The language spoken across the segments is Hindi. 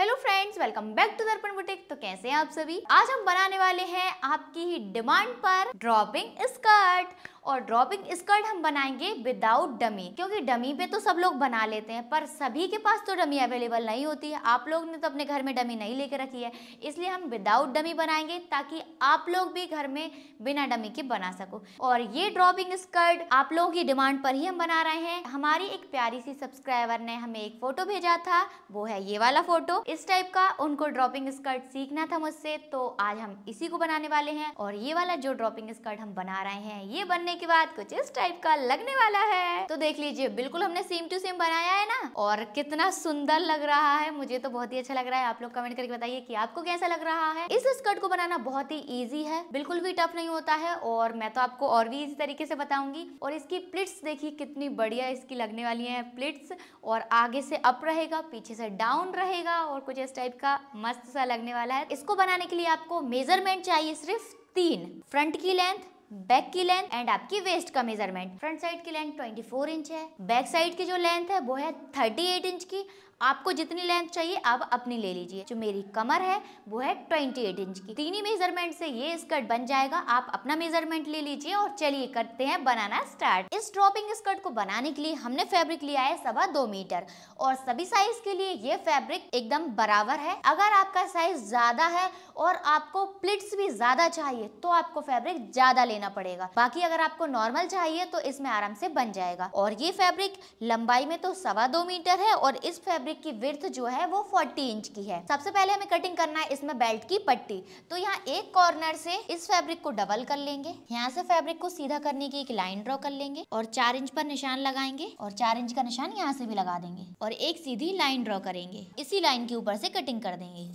hello friends welcome back to Darpan boutique तो कैसे हैं आप सभी आज हम बनाने वाले हैं आपकी ही डिमांड पर ड्रॉपिंग स्कर्ट और ड्रॉपिंग स्कर्ट हम बनाएंगे विदाउट डमी क्योंकि डमी पे तो सब लोग बना लेते हैं पर सभी के पास तो डमी अवेलेबल नहीं होती है आप लोग ने तो अपने घर में डमी नहीं लेके रखी है इसलिए हम विदाउट डमी बनाएंगे ताकि आप लोग भी घर में बिना डमी के बना सको और ये ड्रॉपिंग स्कर्ट आप लोगों की डिमांड पर ही हम बना रहे हैं हमारी एक प्यारी सी सब्सक्राइबर ने हमें एक फोटो भेजा था वो है ये वाला फोटो इस टाइप का उनको ड्रॉपिंग स्कर्ट सीखना था मुझसे तो आज हम इसी को बनाने वाले हैं और ये वाला जो ड्रॉपिंग स्कर्ट हम बना रहे हैं ये बनने करने के बाद कुछ इस टाइप का लगने वाला है तो देख लीजिए बिल्कुल हमने सेम टू सेम बनाया है ना और कितना सुंदर लग रहा है मुझे तो बहुत ही अच्छा लग रहा है आप लोग कमेंट करके बताइए कि आपको कैसा लग रहा है इस स्कर्ट को बनाना बहुत ही ईजी है बिल्कुल भी टफ नहीं होता है और मैं तो आपको और भी इजी तरीके से बताऊंगी और इसकी प्लिट्स देखिए कितनी बढ़िया इसकी लगने वाली है प्लिट्स और आगे से अप रहेगा पीछे से डाउन रहेगा और कुछ इस टाइप का मस्त सा लगने वाला है इसको बनाने के लिए आपको मेजरमेंट चाहिए सिर्फ तीन फ्रंट की लेंथ बैक की लेंथ एंड आपकी वेस्ट का मेजरमेंट फ्रंट साइड की लेंथ 24 इंच है बैक साइड की जो लेंथ है वो है 38 इंच की आपको जितनी लेंथ चाहिए आप अपनी ले लीजिए जो मेरी कमर है वो है ट्वेंटी एट इंच की तीन ही मेजरमेंट से ये स्कर्ट बन जाएगा आप अपना मेजरमेंट ले लीजिए और चलिए करते हैं बनाना स्टार्ट इस ड्रॉपिंग स्कर्ट को बनाने के लिए हमने फेब्रिक लिया है सवा दो मीटर और सभी साइज के लिए ये फेब्रिक एकदम बराबर है अगर आपका साइज ज्यादा है और आपको प्लिट्स भी ज्यादा चाहिए तो आपको फेब्रिक ज्यादा लेना पड़ेगा बाकी अगर आपको नॉर्मल चाहिए तो इसमें आराम से बन जाएगा और ये फेब्रिक लंबाई में तो सवा दो मीटर है और इस फेब्रिक फैब्रिक की विर्थ जो है वो 40 इंच की है सबसे पहले हमें कटिंग करना है इसमें बेल्ट की पट्टी तो यहाँ एक कॉर्नर से इस फैब्रिक को डबल कर लेंगे यहाँ से फैब्रिक को सीधा करने की एक लाइन ड्रॉ कर लेंगे और चार इंच पर निशान लगाएंगे और चार इंच का निशान यहाँ से भी लगा देंगे और एक सीधी लाइन ड्रॉ करेंगे इसी लाइन के ऊपर से कटिंग कर देंगे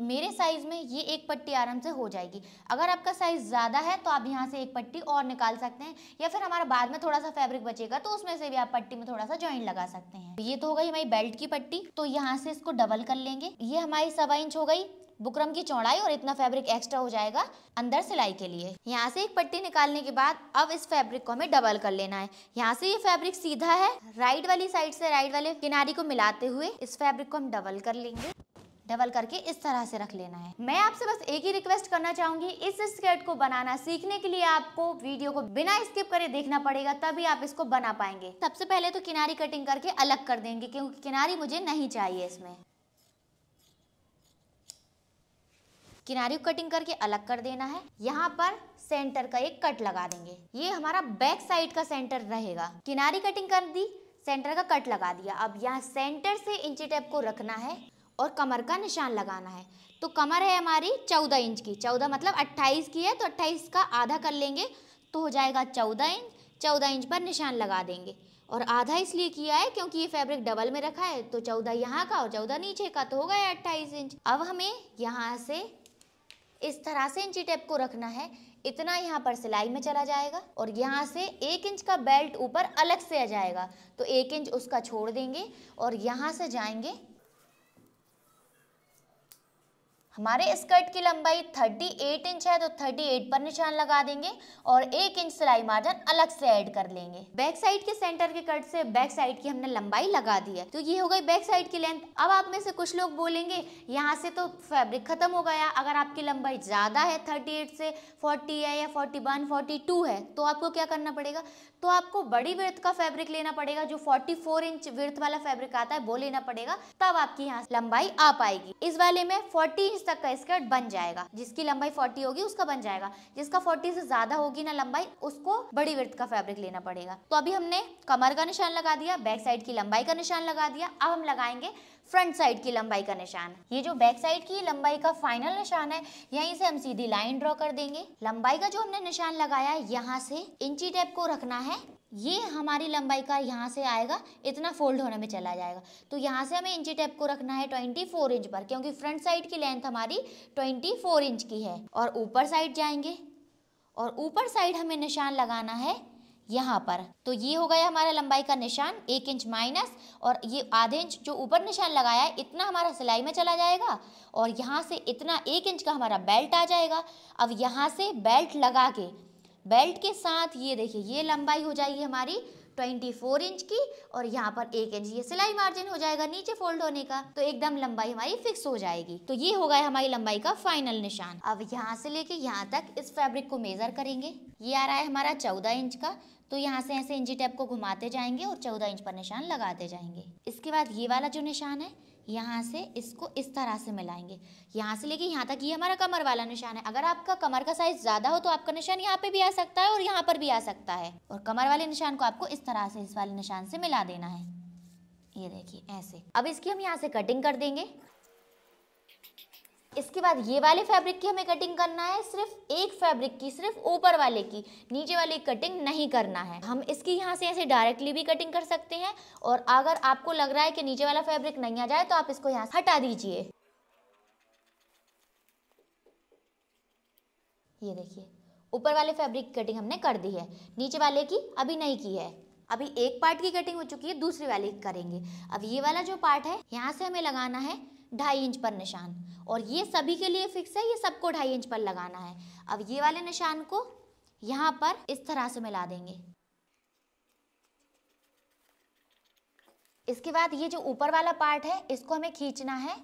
मेरे साइज़ में ये एक पट्टी आराम से हो जाएगी अगर आपका साइज़ ज़्यादा है तो आप यहाँ से एक पट्टी और निकाल सकते हैं या फिर हमारा बाद में थोड़ा सा फैब्रिक बचेगा तो उसमें से भी आप पट्टी में थोड़ा सा ज्वाइंट लगा सकते हैं ये तो हो गई हमारी बेल्ट की पट्टी तो यहाँ से इसको डबल कर लेंगे ये हमारी सवा इंच हो गई बुकरम की चौड़ाई और इतना फैब्रिक एक्स्ट्रा हो जाएगा अंदर सिलाई के लिए यहाँ से एक पट्टी निकालने के बाद अब इस फैब्रिक को हमें डबल कर लेना है यहाँ से ये फैब्रिक सीधा है राइट वाली साइड से राइट वाले किनारी को मिलाते हुए इस फैब्रिक को हम डबल कर लेंगे डबल करके इस तरह से रख लेना है मैं आपसे बस एक ही रिक्वेस्ट करना चाहूंगी इस स्केट को बनाना सीखने के लिए आपको वीडियो को बिना स्किप करे देखना पड़ेगा तभी आप इसको बना पाएंगे सबसे पहले तो किनारी कटिंग करके अलग कर देंगे क्योंकि किनारी मुझे नहीं चाहिए इसमें किनारी को कटिंग करके अलग कर देना है यहाँ पर सेंटर का एक कट लगा देंगे ये हमारा बैक साइड का सेंटर रहेगा किनारी कटिंग कर दी सेंटर का कट लगा दिया अब यहाँ सेंटर से इंची टेप को रखना है और कमर का निशान लगाना है तो कमर है हमारी चौदह इंच की चौदह मतलब अट्ठाईस की है तो अट्ठाईस का आधा कर लेंगे तो हो जाएगा चौदह इंच चौदह इंच पर निशान लगा देंगे और आधा इसलिए किया है क्योंकि ये फैब्रिक डबल में रखा है तो चौदह यहाँ का और चौदह नीचे का तो हो गया अट्ठाईस इंच अब हमें यहाँ से इस तरह से इंची टेप को रखना है इतना यहाँ पर सिलाई में चला जाएगा और यहाँ से एक इंच का बेल्ट ऊपर अलग से आ जाएगा तो एक इंच उसका छोड़ देंगे और यहाँ से जाएंगे हमारे स्कर्ट की लंबाई 38 इंच है तो 38 पर निशान लगा देंगे और एक इंच सिलाई मार्जिन अलग से ऐड कर लेंगे बैक साइड के सेंटर के कट से बैक साइड की हमने लंबाई लगा दी है तो ये हो गई बैक साइड की लेंथ अब आप में से कुछ लोग बोलेंगे यहाँ से तो फैब्रिक खत्म हो गया अगर आपकी लंबाई ज़्यादा है थर्टी से फोर्टी है या फोर्टी वन है तो आपको क्या करना पड़ेगा तो आपको बड़ी विर्थ का फैब्रिक लेना पड़ेगा जो 44 इंच विर्थ वाला फैब्रिक आता है वो लेना पड़ेगा तब आपकी यहाँ लंबाई आ पाएगी इस वाले में 40 इंच तक का स्कर्ट बन जाएगा जिसकी लंबाई 40 होगी उसका बन जाएगा जिसका 40 से ज्यादा होगी ना लंबाई उसको बड़ी विर्थ का फैब्रिक लेना पड़ेगा तो अभी हमने कमर का निशान लगा दिया बैक साइड की लंबाई का निशान लगा दिया अब हम लगाएंगे फ्रंट साइड की लंबाई का निशान ये जो बैक साइड की लंबाई का फाइनल निशान है यहीं से हम सीधी लाइन ड्रॉ कर देंगे लंबाई का जो हमने निशान लगाया है यहाँ से इंची टेप को रखना है ये हमारी लंबाई का यहाँ से आएगा इतना फोल्ड होने में चला जाएगा तो यहाँ से हमें इंची टेप को रखना है 24 इंच पर क्योंकि फ्रंट साइड की लेंथ हमारी 24 इंच की है और ऊपर साइड जाएंगे और ऊपर साइड हमें निशान लगाना है यहाँ पर तो ये हो गया हमारा लंबाई का निशान एक इंच माइनस और ये आधे इंच जो ऊपर निशान लगाया है इतना हमारा सिलाई में चला जाएगा और यहाँ से इतना एक इंच का हमारा बेल्ट आ जाएगा अब यहाँ से बेल्ट लगा के बेल्ट के साथ ये देखिए ये लंबाई हो जाएगी हमारी 24 इंच की और यहाँ पर एक इंच ये सिलाई मार्जिन हो जाएगा नीचे फोल्ड होने का तो एकदम लंबाई हमारी फिक्स हो जाएगी तो ये होगा हमारी लंबाई का फाइनल निशान अब यहाँ से लेके यहाँ तक इस फैब्रिक को मेजर करेंगे ये आ रहा है हमारा चौदह इंच का तो यहाँ से ऐसे इंची टेप को घुमाते जाएंगे और चौदह इंच पर निशान लगाते जाएंगे इसके बाद ये वाला जो निशान है यहाँ से इसको इस तरह से मिलाएंगे यहाँ से लेके यहाँ तक ये हमारा कमर वाला निशान है अगर आपका कमर का साइज ज़्यादा हो तो आपका निशान यहाँ पे भी आ सकता है और यहाँ पर भी आ सकता है और कमर वाले निशान को आपको इस तरह से इस वाले निशान से मिला देना है ये देखिए ऐसे अब इसकी हम यहाँ से कटिंग कर देंगे इसके बाद ये वाले फैब्रिक की हमें कटिंग करना है सिर्फ एक फैब्रिक की सिर्फ ऊपर वाले की नीचे वाले की कटिंग नहीं करना है हम इसकी यहाँ से ऐसे डायरेक्टली भी कटिंग कर सकते हैं और अगर आपको लग रहा है कि नीचे वाला फैब्रिक नहीं आ जाए तो आप इसको यहाँ से हटा दीजिए ये देखिए ऊपर वाले फैब्रिक की कटिंग हमने कर दी है नीचे वाले की अभी नहीं की है अभी एक पार्ट की कटिंग हो चुकी है दूसरी वाली करेंगे अब ये वाला जो पार्ट है यहाँ से हमें लगाना है ढाई इंच पर निशान और ये सभी के लिए फिक्स है ये सबको ढाई इंच पर लगाना है अब ये वाले निशान को यहाँ पर इस तरह से मिला देंगे इसके बाद ये जो ऊपर वाला पार्ट है इसको हमें खींचना है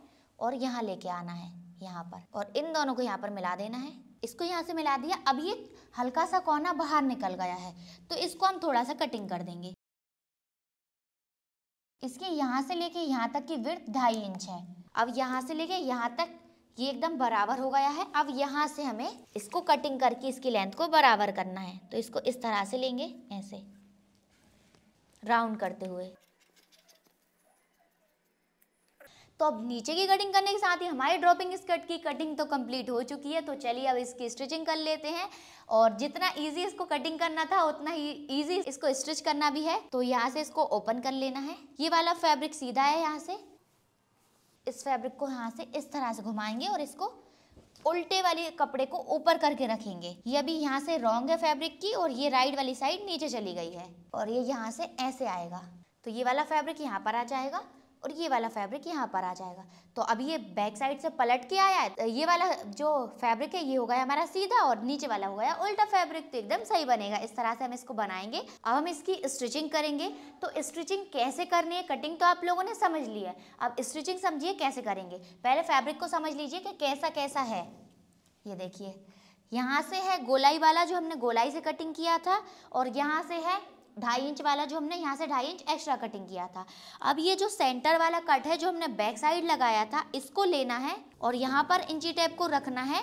और यहाँ लेके आना है यहाँ पर और इन दोनों को यहाँ पर मिला देना है इसको यहाँ से मिला दिया अब ये हल्का सा कोना बाहर निकल गया है तो इसको हम थोड़ा सा कटिंग कर देंगे इसके यहाँ से लेके यहाँ तक की विर्थ ढाई इंच है अब यहाँ से लेके यहाँ तक ये एकदम बराबर हो गया है अब यहाँ से हमें इसको कटिंग करके इसकी लेंथ को बराबर करना है तो इसको इस तरह से लेंगे ऐसे राउंड करते हुए तो अब नीचे की कटिंग करने के साथ ही हमारी ड्रॉपिंग स्कर्ट की कटिंग तो कंप्लीट हो चुकी है तो चलिए अब इसकी स्टिचिंग कर लेते हैं और जितना इजी इसको कटिंग करना था उतना ही इजी इसको स्टिच करना भी है तो यहाँ से इसको ओपन कर लेना है ये वाला फैब्रिक सीधा है यहाँ से इस फैब्रिक को यहाँ से इस तरह से घुमाएंगे और इसको उल्टे वाले कपड़े को ऊपर करके रखेंगे ये अभी यहाँ से रॉन्ग है फैब्रिक की और ये राइट वाली साइड नीचे चली गई है और ये यहाँ से ऐसे आएगा तो ये वाला फैब्रिक यहाँ पर आ जाएगा और ये वाला फैब्रिक यहाँ पर आ जाएगा तो अब ये बैक साइड से पलट के आया है तो ये वाला जो फैब्रिक है ये हो गया हमारा सीधा और नीचे वाला हो गया उल्टा फैब्रिक तो एकदम सही बनेगा इस तरह से हम इसको बनाएंगे अब हम इसकी स्टिचिंग करेंगे तो स्टिचिंग कैसे करनी है कटिंग तो आप लोगों ने समझ ली है अब स्टिचिंग समझिए कैसे करेंगे पहले फैब्रिक को समझ लीजिए कि कैसा कैसा है ये देखिए यहाँ से है गोलाई वाला जो हमने गोलाई से कटिंग किया था और यहाँ से है ढाई इंच वाला जो हमने यहाँ से ढाई इंच एक्स्ट्रा कटिंग किया था अब ये जो सेंटर वाला कट है जो हमने बैक साइड लगाया था इसको लेना है और यहाँ पर इंची टेप को रखना है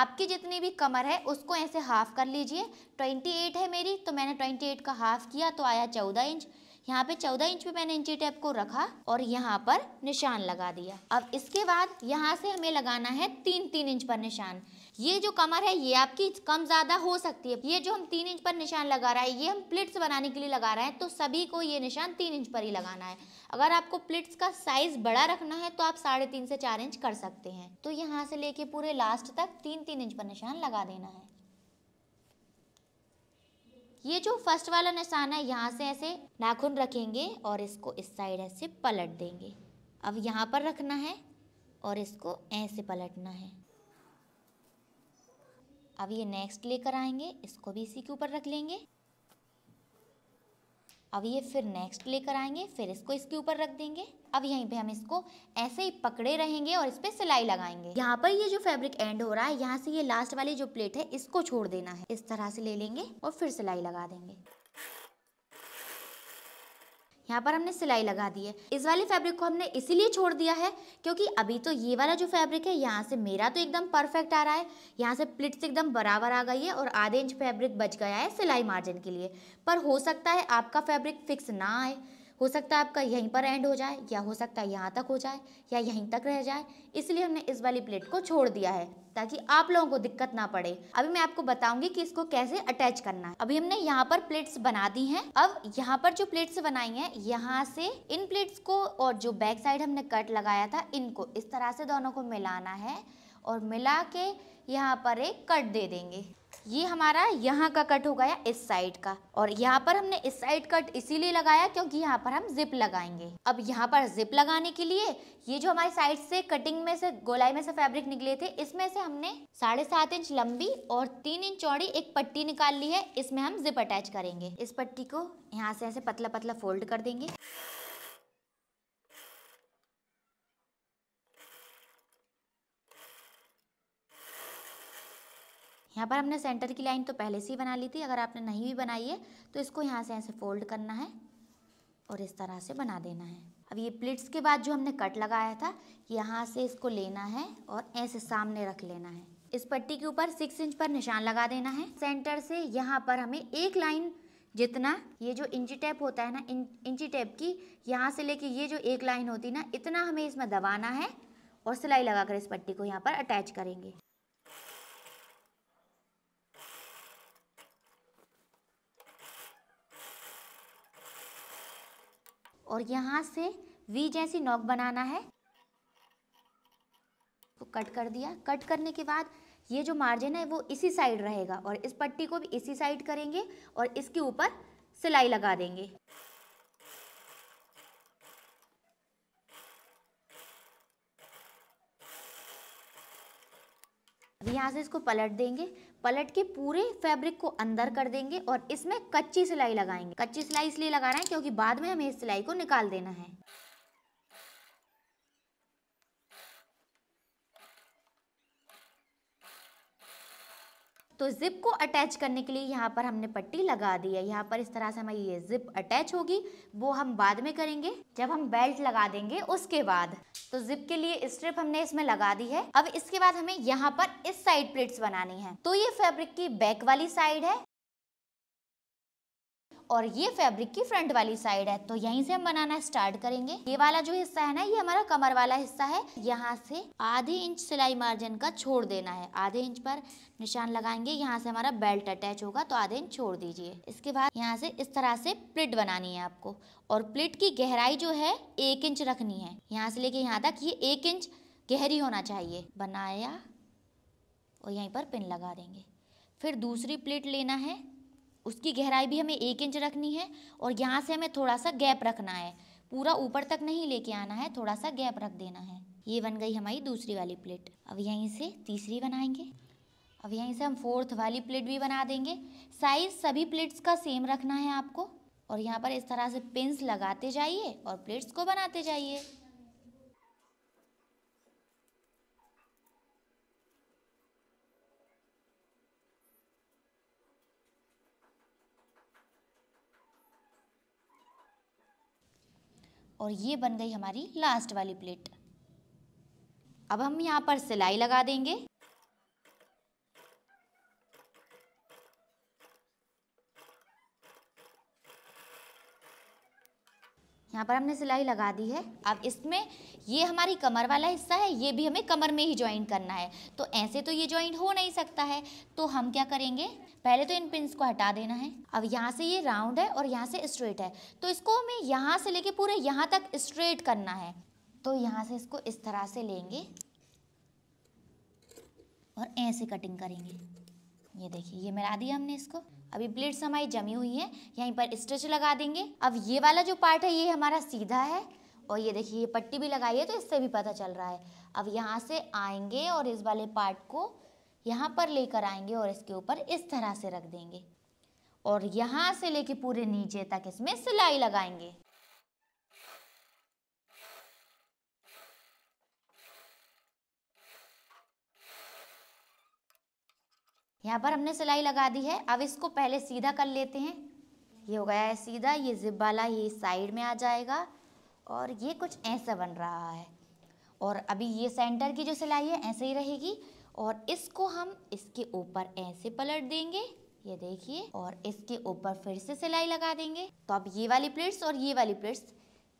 आपकी जितनी भी कमर है उसको ऐसे हाफ कर लीजिए 28 है मेरी तो मैंने 28 का हाफ किया तो आया 14 इंच यहाँ पे 14 इंच पे मैंने इंची टेप को रखा और यहाँ पर निशान लगा दिया अब इसके बाद यहाँ से हमें लगाना है तीन तीन इंच पर निशान ये जो कमर है ये आपकी कम ज़्यादा हो सकती है ये जो हम तीन इंच पर निशान लगा रहा है ये हम प्लिट्स बनाने के लिए लगा रहे हैं तो सभी को ये निशान तीन इंच पर ही लगाना है अगर आपको प्लिट्स का साइज बड़ा रखना है तो आप साढ़े तीन से चार इंच कर सकते हैं तो यहाँ से लेके पूरे लास्ट तक तीन तीन इंच पर निशान लगा देना है ये जो फर्स्ट वाला निशान है यहाँ से ऐसे नाखून रखेंगे और इसको इस साइड ऐसे पलट देंगे अब यहाँ पर रखना है और इसको ऐसे पलटना है अब ये नेक्स्ट लेकर आएंगे इसको भी इसी के ऊपर रख लेंगे अब ये फिर नेक्स्ट लेकर आएंगे फिर इसको इसके ऊपर रख देंगे अब यहीं पे हम इसको ऐसे ही पकड़े रहेंगे और इस पर सिलाई लगाएंगे यहाँ पर ये जो फैब्रिक एंड हो रहा है यहाँ से ये लास्ट वाली जो प्लेट है इसको छोड़ देना है इस तरह से ले लेंगे और फिर सिलाई लगा देंगे यहाँ पर हमने सिलाई लगा दी है इस वाले फैब्रिक को हमने इसीलिए छोड़ दिया है क्योंकि अभी तो ये वाला जो फैब्रिक है यहाँ से मेरा तो एकदम परफेक्ट आ रहा है यहाँ से प्लिट्स एकदम बराबर आ गई है और आधे इंच फैब्रिक बच गया है सिलाई मार्जिन के लिए पर हो सकता है आपका फैब्रिक फिक्स ना आए हो सकता है आपका यहीं पर एंड हो जाए या हो सकता है यहाँ तक हो जाए या यहीं तक रह जाए इसलिए हमने इस वाली प्लेट को छोड़ दिया है ताकि आप लोगों को दिक्कत ना पड़े अभी मैं आपको बताऊंगी कि इसको कैसे अटैच करना है अभी हमने यहाँ पर प्लेट्स बना दी हैं अब यहाँ पर जो प्लेट्स बनाई हैं यहाँ से इन प्लेट्स को और जो बैक साइड हमने कट लगाया था इनको इस तरह से दोनों को मिलाना है और मिला के यहाँ पर एक कट दे देंगे ये हमारा यहाँ का कट हो गया इस साइड का और यहाँ पर हमने इस साइड कट इसीलिए लगाया क्योंकि यहाँ पर हम जिप लगाएंगे अब यहाँ पर जिप लगाने के लिए ये जो हमारी साइड से कटिंग में से गोलाई में से फैब्रिक निकले थे इसमें से हमने साढ़े सात इंच लंबी और तीन इंच चौड़ी एक पट्टी निकाल ली है इसमें हम जिप अटैच करेंगे इस पट्टी को यहाँ से ऐसे पतला पतला फोल्ड कर देंगे यहाँ पर हमने सेंटर की लाइन तो पहले से ही बना ली थी अगर आपने नहीं भी बनाई है तो इसको यहाँ से ऐसे फोल्ड करना है और इस तरह से बना देना है अब ये प्लिट्स के बाद जो हमने कट लगाया था यहाँ से इसको लेना है और ऐसे सामने रख लेना है इस पट्टी के ऊपर सिक्स इंच पर निशान लगा देना है सेंटर से यहाँ पर हमें एक लाइन जितना ये जो इंची टेप होता है ना इं, इंची टेप की यहाँ से लेके ये जो एक लाइन होती है ना इतना हमें इसमें दबाना है और सिलाई लगाकर इस पट्टी को यहाँ पर अटैच करेंगे और यहाँ से वी जैसी नोक बनाना है तो कट कर दिया कट करने के बाद ये जो मार्जिन है वो इसी साइड रहेगा और इस पट्टी को भी इसी साइड करेंगे और इसके ऊपर सिलाई लगा देंगे अब यहाँ से इसको पलट देंगे पलट के पूरे फैब्रिक को अंदर कर देंगे और इसमें कच्ची सिलाई लगाएंगे कच्ची सिलाई इसलिए लगा रहे हैं क्योंकि बाद में हमें इस सिलाई को निकाल देना है तो ज़िप को अटैच करने के लिए यहाँ पर हमने पट्टी लगा दी है यहाँ पर इस तरह से हमारी ये ज़िप अटैच होगी वो हम बाद में करेंगे जब हम बेल्ट लगा देंगे उसके बाद तो जिप के लिए स्ट्रिप हमने इसमें लगा दी है अब इसके बाद हमें यहाँ पर इस साइड प्लेट्स बनानी है तो ये फैब्रिक की बैक वाली साइड है और ये फैब्रिक की फ्रंट वाली साइड है तो यहीं से हम बनाना स्टार्ट करेंगे ये वाला जो हिस्सा है ना ये हमारा कमर वाला हिस्सा है यहाँ से आधे इंच सिलाई मार्जिन का छोड़ देना है आधे इंच पर निशान लगाएंगे यहाँ से हमारा बेल्ट अटैच होगा तो आधे इंच छोड़ दीजिए इसके बाद यहाँ से इस तरह से प्लिट बनानी है आपको और प्लिट की गहराई जो है एक इंच रखनी है यहाँ से लेके यहाँ तक ये एक इंच गहरी होना चाहिए बनाया और यहीं पर पिन लगा देंगे फिर दूसरी प्लेट लेना है उसकी गहराई भी हमें एक इंच रखनी है और यहाँ से हमें थोड़ा सा गैप रखना है पूरा ऊपर तक नहीं लेके आना है थोड़ा सा गैप रख देना है ये बन गई हमारी दूसरी वाली प्लेट अब यहीं से तीसरी बनाएंगे अब यहीं से हम फोर्थ वाली प्लेट भी बना देंगे साइज सभी प्लेट्स का सेम रखना है आपको और यहाँ पर इस तरह से पिंस लगाते जाइए और प्लेट्स को बनाते जाइए और ये बन गई हमारी लास्ट वाली प्लेट अब हम यहाँ पर सिलाई लगा देंगे यहाँ पर हमने सिलाई लगा दी है अब इसमें ये हमारी कमर वाला हिस्सा है ये भी हमें कमर में ही ज्वाइन करना है तो ऐसे तो ये ज्वाइन हो नहीं सकता है तो हम क्या करेंगे पहले तो इन पिंस को हटा देना है अब यहाँ से ये राउंड है और यहाँ से स्ट्रेट है तो इसको हमें यहाँ से लेके पूरे यहाँ तक स्ट्रेट करना है तो यहाँ से इसको इस तरह से लेंगे और ऐसे कटिंग करेंगे ये देखिए ये मिला दिया हमने इसको अभी प्लेट्स हमारी जमी हुई हैं यहीं पर स्टिच लगा देंगे अब ये वाला जो पार्ट है ये हमारा सीधा है और ये देखिए ये पट्टी भी लगाई है तो इससे भी पता चल रहा है अब यहाँ से आएंगे और इस वाले पार्ट को यहाँ पर लेकर आएंगे और इसके ऊपर इस तरह से रख देंगे और यहाँ से लेके पूरे नीचे तक इसमें सिलाई लगाएंगे यहाँ पर हमने सिलाई लगा दी है अब इसको पहले सीधा कर लेते हैं ये हो गया है सीधा ये जिप वाला ये साइड में आ जाएगा और ये कुछ ऐसा बन रहा है और अभी ये सेंटर की जो सिलाई है ऐसे ही रहेगी और इसको हम इसके ऊपर ऐसे पलट देंगे ये देखिए और इसके ऊपर फिर से सिलाई लगा देंगे तो अब ये वाली प्लेट्स और ये वाली प्लेट्स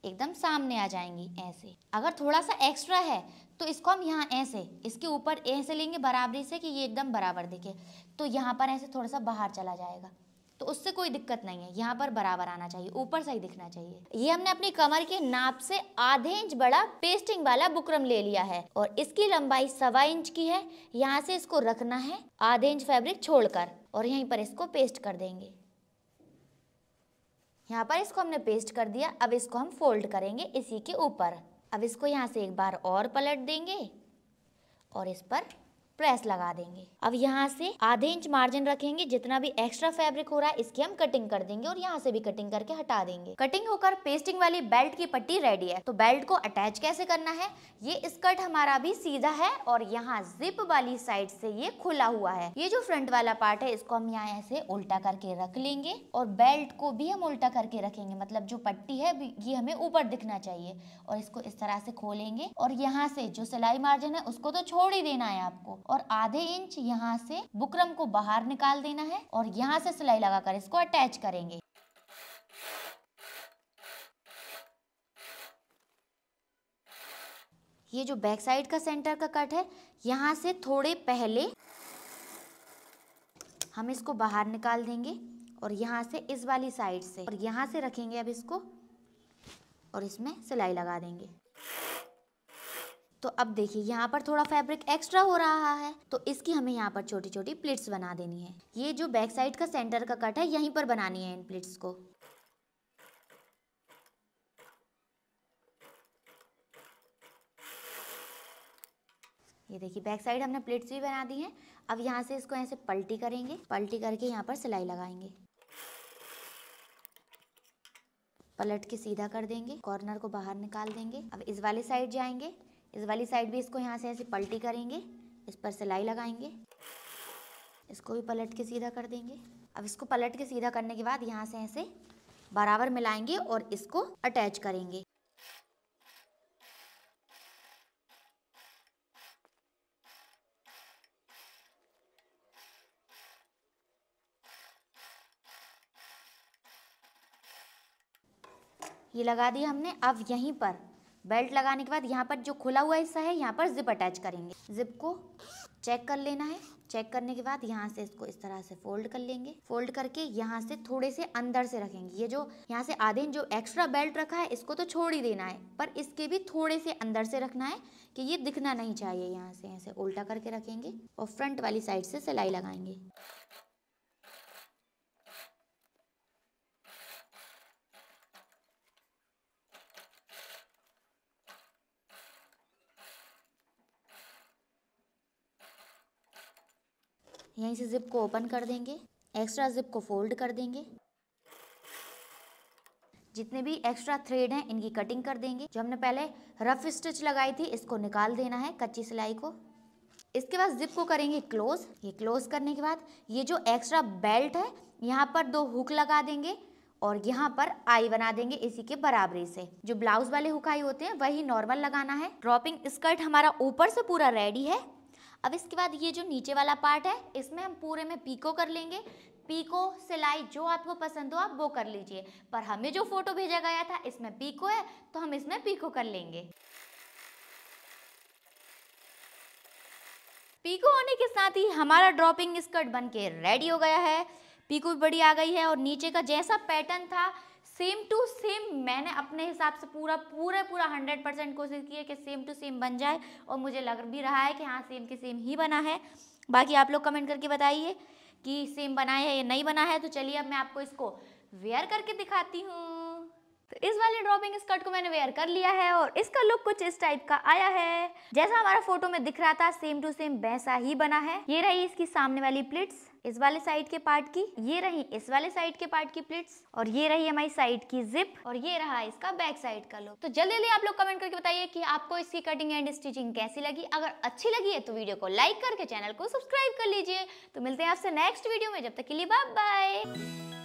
एकदम सामने आ जाएंगी ऐसे अगर थोड़ा सा एक्स्ट्रा है तो इसको हम यहाँ ऐसे इसके ऊपर ऐसे लेंगे बराबरी से कि ये एकदम बराबर दिखे तो यहाँ पर ऐसे थोड़ा सा बाहर चला जाएगा तो उससे कोई दिक्कत नहीं है यहाँ पर बराबर आना चाहिए ऊपर से ही दिखना चाहिए ये हमने अपनी कमर के नाप से आधे इंच बड़ा पेस्टिंग वाला बुकरम ले लिया है और इसकी लंबाई सवा इंच की है यहाँ से इसको रखना है आधे इंच फैब्रिक छोड़कर और यहीं पर इसको पेस्ट कर देंगे यहाँ पर इसको हमने पेस्ट कर दिया अब इसको हम फोल्ड करेंगे इसी के ऊपर अब इसको यहाँ से एक बार और पलट देंगे और इस पर प्रेस लगा देंगे अब यहाँ से आधे इंच मार्जिन रखेंगे जितना भी एक्स्ट्रा फैब्रिक हो रहा है इसकी हम कटिंग कर देंगे और यहाँ से भी कटिंग करके हटा देंगे कटिंग होकर पेस्टिंग वाली बेल्ट की पट्टी रेडी है तो बेल्ट को अटैच कैसे करना है ये स्कर्ट हमारा भी सीधा है और यहाँ जिप वाली साइड से ये खुला हुआ है ये जो फ्रंट वाला पार्ट है इसको हम यहाँ ऐसे उल्टा करके रख लेंगे और बेल्ट को भी हम उल्टा करके रखेंगे मतलब जो पट्टी है ये हमें ऊपर दिखना चाहिए और इसको इस तरह से खोलेंगे और यहाँ से जो सिलाई मार्जिन है उसको तो छोड़ ही देना है आपको और आधे इंच यहाँ से बुकरम को बाहर निकाल देना है और यहाँ से सिलाई लगाकर इसको अटैच करेंगे ये जो बैक साइड का सेंटर का कट है यहाँ से थोड़े पहले हम इसको बाहर निकाल देंगे और यहाँ से इस वाली साइड से और यहाँ से रखेंगे अब इसको और इसमें सिलाई लगा देंगे तो अब देखिए यहाँ पर थोड़ा फैब्रिक एक्स्ट्रा हो रहा है तो इसकी हमें यहाँ पर छोटी छोटी प्लेट्स बना देनी है ये जो बैक साइड का सेंटर का कट है यहीं पर बनानी है इन प्लेट्स को ये देखिए बैक साइड हमने प्लेट्स भी बना दी हैं अब यहाँ से इसको ऐसे पलटी करेंगे पलटी करके यहाँ पर सिलाई लगाएंगे पलट के सीधा कर देंगे कॉर्नर को बाहर निकाल देंगे अब इस वाली साइड जाएंगे इस वाली साइड भी इसको यहाँ से ऐसे पलटी करेंगे इस पर सिलाई लगाएंगे इसको भी पलट के सीधा कर देंगे अब इसको पलट के सीधा करने के बाद यहाँ से ऐसे बराबर मिलाएंगे और इसको अटैच करेंगे ये लगा दिया हमने अब यहीं पर बेल्ट लगाने के बाद यहाँ पर जो खुला हुआ हिस्सा है यहाँ पर जिप अटैच करेंगे जिप को चेक कर लेना है चेक करने के बाद यहाँ से इसको इस तरह से फोल्ड कर लेंगे फोल्ड करके यहाँ से थोड़े से अंदर से रखेंगे ये जो यहाँ से आधे जो एक्स्ट्रा बेल्ट रखा है इसको तो छोड़ ही देना है पर इसके भी थोड़े से अंदर से रखना है कि ये दिखना नहीं चाहिए यहाँ से ऐसे उल्टा करके रखेंगे और फ्रंट वाली साइड से सिलाई लगाएंगे यहीं से ज़िप को ओपन कर देंगे एक्स्ट्रा ज़िप को फोल्ड कर देंगे जितने भी एक्स्ट्रा थ्रेड हैं इनकी कटिंग कर देंगे जो हमने पहले रफ स्टिच लगाई थी इसको निकाल देना है कच्ची सिलाई को इसके बाद जिप को करेंगे क्लोज ये क्लोज करने के बाद ये जो एक्स्ट्रा बेल्ट है यहाँ पर दो हुक लगा देंगे और यहाँ पर आई बना देंगे इसी के बराबरी से जो ब्लाउज वाले हुक आई होते हैं वही नॉर्मल लगाना है ड्रॉपिंग स्कर्ट हमारा ऊपर से पूरा रेडी है अब इसके बाद ये जो नीचे वाला पार्ट है इसमें हम पूरे में पीको कर लेंगे पीको सिलाई जो आपको पसंद हो आप वो कर लीजिए पर हमें जो फोटो भेजा गया था इसमें पीको है तो हम इसमें पीको कर लेंगे पीको होने के साथ ही हमारा ड्रॉपिंग स्कर्ट बन के रेडी हो गया है पीको भी बड़ी आ गई है और नीचे का जैसा पैटर्न था सेम टू सेम मैंने अपने हिसाब से पूरा पूरा पूरा हंड्रेड परसेंट कोशिश की है कि सेम टू सेम बन जाए और मुझे लग भी रहा है कि हाँ सेम के सेम ही बना है बाकी आप लोग कमेंट करके बताइए कि सेम बना है या नहीं बना है तो चलिए अब मैं आपको इसको वेयर करके दिखाती हूँ तो इस वाले ड्रॉपिंग स्कर्ट को मैंने वेयर कर लिया है और इसका लुक कुछ इस टाइप का आया है जैसा हमारा फोटो में दिख रहा था सेम टू सेम वैसा ही बना है ये रही इसकी सामने वाली प्लेट्स इस वाले साइड के पार्ट की ये रही इस वाले साइड के पार्ट की प्लेट्स और ये रही हमारी साइड की जिप और ये रहा इसका बैक साइड का लुक तो जल्दी जल्दी आप लोग कमेंट करके बताइए कि आपको इसकी कटिंग एंड स्टिचिंग कैसी लगी अगर अच्छी लगी है तो वीडियो को लाइक करके चैनल को सब्सक्राइब कर लीजिए तो मिलते हैं आपसे नेक्स्ट वीडियो में जब तक के लिए बाय बाय